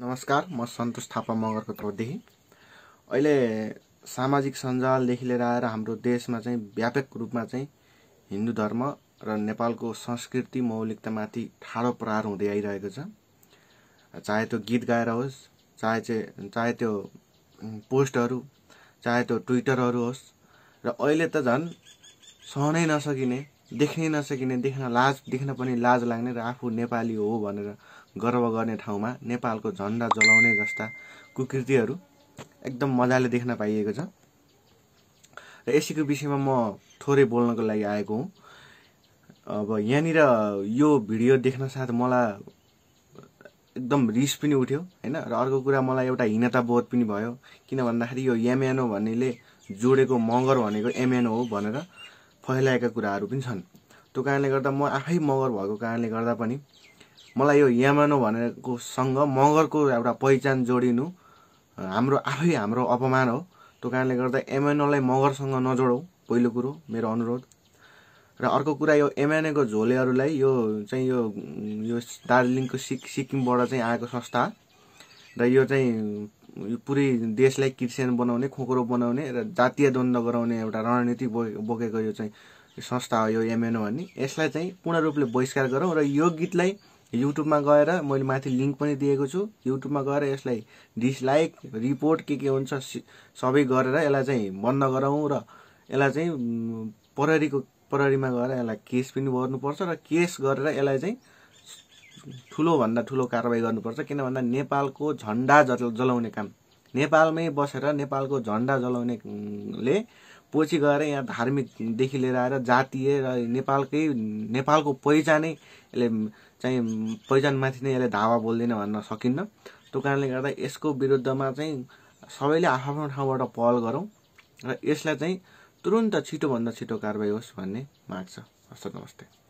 नमस्कार म सन्तोष थापा मगरको तर्फदेखि अहिले सामाजिक सञ्जालदेखि लिएर आएर हाम्रो देशमा चाहिँ व्यापक रूपमा चाहिँ हिन्दू धर्म र नेपालको संस्कृति मौलिकतामाथि ठाडो प्रहार हुँदै आइरहेको छ चाहे त्यो गीत गाएर होस् चाहे चाहिँ चाहे त्यो पोस्टहरू चाहे त्यो ट्विटरहरू होस् र अहिले त झन् सहनै नसकिने देख्नै नसकिने देख्न लाज देख्न पनि लाज लाग्ने र आफू नेपाली हो भनेर गर्व गर्ने ठाउँमा नेपालको झन्डा जलाउने जस्ता कुकृतिहरू एकदम मजाले देख्न पाइएको छ र यसैको विषयमा म थोरै बोल्नको लागि आएको हुँ अब यहाँनिर यो भिडियो देख्न साथ मलाई एकदम रिस पनि उठ्यो होइन र अर्को कुरा मलाई एउटा बोध पनि भयो किन भन्दाखेरि यो एमएनओ भन्नेले जोडेको मगर भनेको एमएनओ हो भनेर फैलाएका कुराहरू पनि छन् त्यो कारणले गर्दा म आफै मगर भएको कारणले गर्दा पनि मलाई यो यामानो भनेको सँग मगरको एउटा पहिचान जोडिनु हाम्रो आफै हाम्रो अपमान हो त्यो कारणले गर्दा एमएनओलाई मगरसँग नजोडौँ पहिलो कुरो मेरो अनुरोध र अर्को कुरा यो एमएनएको झोलेहरूलाई यो चाहिँ यो यो दार्जिलिङको सिक सिक्किमबाट चाहिँ आएको संस्था र यो चाहिँ पुरै देशलाई क्रिस्चियन बनाउने खोक्रो बनाउने र जातीय द्वन्द्व गराउने एउटा रणनीति बोकेको यो चाहिँ संस्था हो यो एमएनओ भन्ने यसलाई चाहिँ पूर्ण रूपले बहिष्कार गरौँ र यो गीतलाई युट्युबमा गएर मैले माथि लिङ्क पनि दिएको छु युट्युबमा गएर यसलाई डिसलाइक रिपोर्ट के के हुन्छ सबै गरेर यसलाई चाहिँ बन्द गराउँ र यसलाई चाहिँ प्रहरीको प्रहरीमा गएर यसलाई केस पनि गर्नुपर्छ र केस गरेर यसलाई चाहिँ ठुलोभन्दा ठुलो कारवाही गर्नुपर्छ किन भन्दा नेपालको झन्डा जलाउने काम नेपालमै बसेर नेपालको झन्डा जलाउनेले पछि गएर यहाँ धार्मिकदेखि लिएर आएर जातीय र नेपालकै नेपालको पहिचानै यसले चाहिँ पहिचानमाथि नै यसले धावा बोल्दैन भन्न सकिन्न त्यो कारणले गर्दा यसको विरुद्धमा चाहिँ सबैले आफ्नो ठाउँबाट पहल गरौँ र यसलाई चाहिँ तुरुन्त छिटोभन्दा छिटो कारवाही होस् भन्ने माग छ हस्त नमस्ते